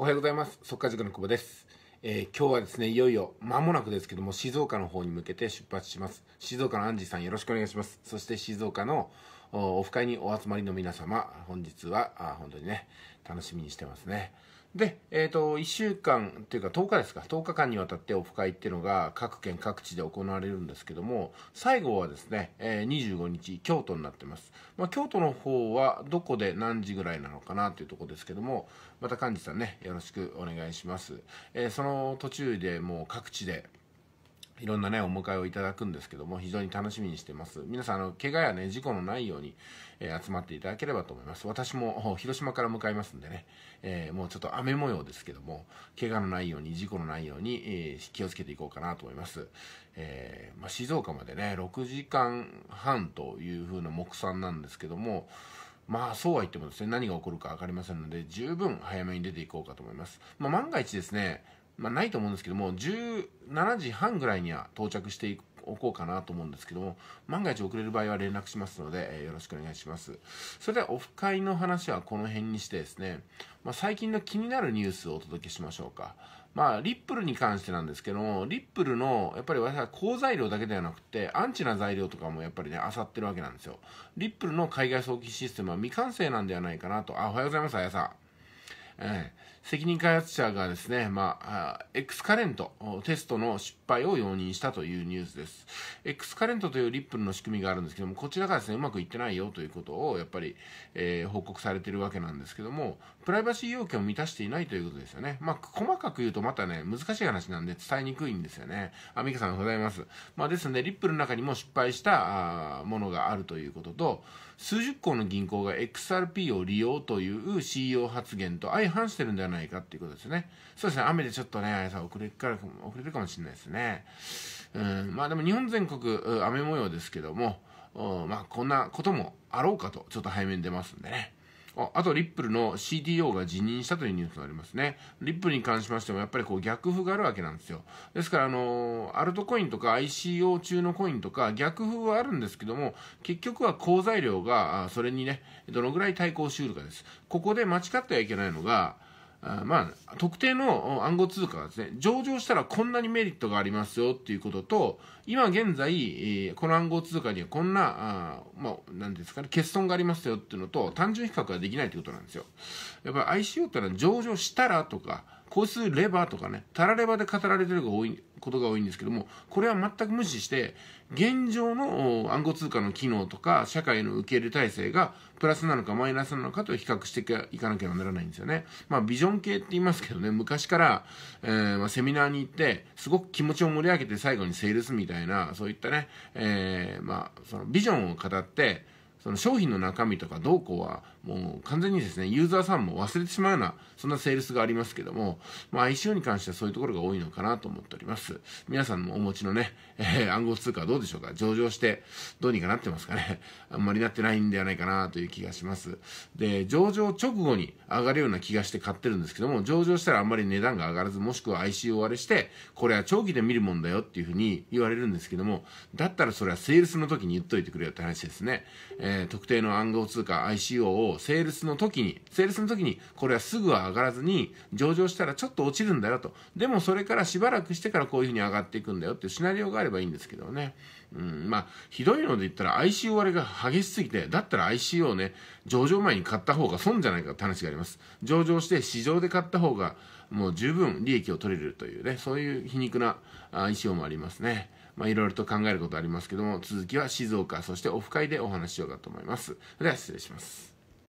おはようございます。速稼塾の久保です。えー、今日はですね、いよいよ、間もなくですけども、静岡の方に向けて出発します。静岡のアンジーさんよろしくお願いします。そして静岡の、オフ会にお集まりの皆様、本日はあ本当にね、楽しみにしてますね。で、えっ、ー、と、1週間というか10日ですか、10日間にわたってオフ会っていうのが各県各地で行われるんですけども、最後はですね、え25日、京都になってます。まあ、京都の方はどこで何時ぐらいなのかなというとこですけども、また幹事さんね、よろしくお願いします。えー、その途中でもう各地で、いろんなね、お迎えをいただくんですけども、非常に楽しみにしてます。皆さん、あの、怪我やね、事故のないように、えー、集まっていただければと思います。私も、広島から向かいますんでね、えー、もうちょっと雨模様ですけども、怪我のないように、事故のないように、えー、気をつけていこうかなと思います。えまあ、静岡までね、6時間半という風な目算なんですけども、まあそうは言ってもですね、何が起こるか分かりませんので、十分早めに出ていこうかと思います。まあ、万が一ですね、まあ、ないと思うんですけども17時半ぐらいには到着しておこうかなと思うんですけども万が一遅れる場合は連絡しますので、えー、よろしくお願いしますそれではオフ会の話はこの辺にしてですね、まあ、最近の気になるニュースをお届けしましょうかまあ、リップルに関してなんですけども、リップルの、やっぱり私は好材料だけではなくて、アンチな材料とかもやっぱりね、漁ってるわけなんですよ。リップルの海外送金システムは未完成なんではないかなと。あ、おはようございます、あやさん。えー、責任開発者がですね、まあ、X カレント、テストの失敗を容認したというニュースです。X カレントというリップルの仕組みがあるんですけども、こちらがですね、うまくいってないよということを、やっぱり、えー、報告されてるわけなんですけども、プライバシー要件を満たしていないということですよね。まあ、細かく言うとまたね、難しい話なんで伝えにくいんですよね。あ、ミカさんございます。まあ、ですので、リップルの中にも失敗したものがあるということと、数十個の銀行が XRP を利用という CEO 発言と相反してるんではないかっていうことですね。そうですね、雨でちょっとね、あれさ、遅れから遅れるかもしれないですね。うん、まあでも日本全国、雨模様ですけども、まあこんなこともあろうかと、ちょっと早めに出ますんでね。ああと、リップルの CTO が辞任したというニュースがありますね。リップルに関しましても、やっぱりこう逆風があるわけなんですよ。ですから、あのー、アルトコインとか ICO 中のコインとか、逆風はあるんですけども、結局は好材料が、それにね、どのぐらい対抗しうるかです。ここで間違ってはいけないのが、あまあ、特定の暗号通貨がですね、上場したらこんなにメリットがありますよっていうことと、今現在、この暗号通貨にはこんな、あまあ、なんですかね、欠損がありますよっていうのと、単純比較ができないということなんですよ。やっぱり ICO ってのは上場したらとか、個数レバーとかね、タラレバで語られてるが多いことが多いんですけども、これは全く無視して、現状の暗号通貨の機能とか、社会の受け入れ体制がプラスなのかマイナスなのかと比較していかなきゃならないんですよね。まあ、ビジョン系って言いますけどね、昔から、えー、まあ、セミナーに行って、すごく気持ちを盛り上げて最後にセールスみたいな、そういったね、えー、まあ、そのビジョンを語って、その商品の中身とかどうこうはもう完全にですねユーザーさんも忘れてしまうようなそんなセールスがありますけども、まあ、ICO に関してはそういうところが多いのかなと思っております皆さんもお持ちのね、えー、暗号通貨はどうでしょうか上場してどうにかなってますかね あんまりなってないんではないかなという気がしますで上場直後に上がるような気がして買ってるんですけども上場したらあんまり値段が上がらずもしくは ICO 割れしてこれは長期で見るもんだよっていうふうに言われるんですけどもだったらそれはセールスの時に言っといてくれよって話ですね、えーえー、特定の暗号通貨 ICO をセールスの時に、セールスの時にこれはすぐは上がらずに上場したらちょっと落ちるんだよと。でもそれからしばらくしてからこういうふうに上がっていくんだよっていうシナリオがあればいいんですけどね。うん、まあ、ひどいので言ったら ICO 割れが激しすぎて、だったら ICO ね、上場前に買った方が損じゃないかって話があります。上場して市場で買った方が、もう十分利益を取れるというね、そういう皮肉な衣装もありますね。まあ、いろいろと考えることありますけども、続きは静岡、そしてオフ会でお話ししようかと思います。では、失礼します。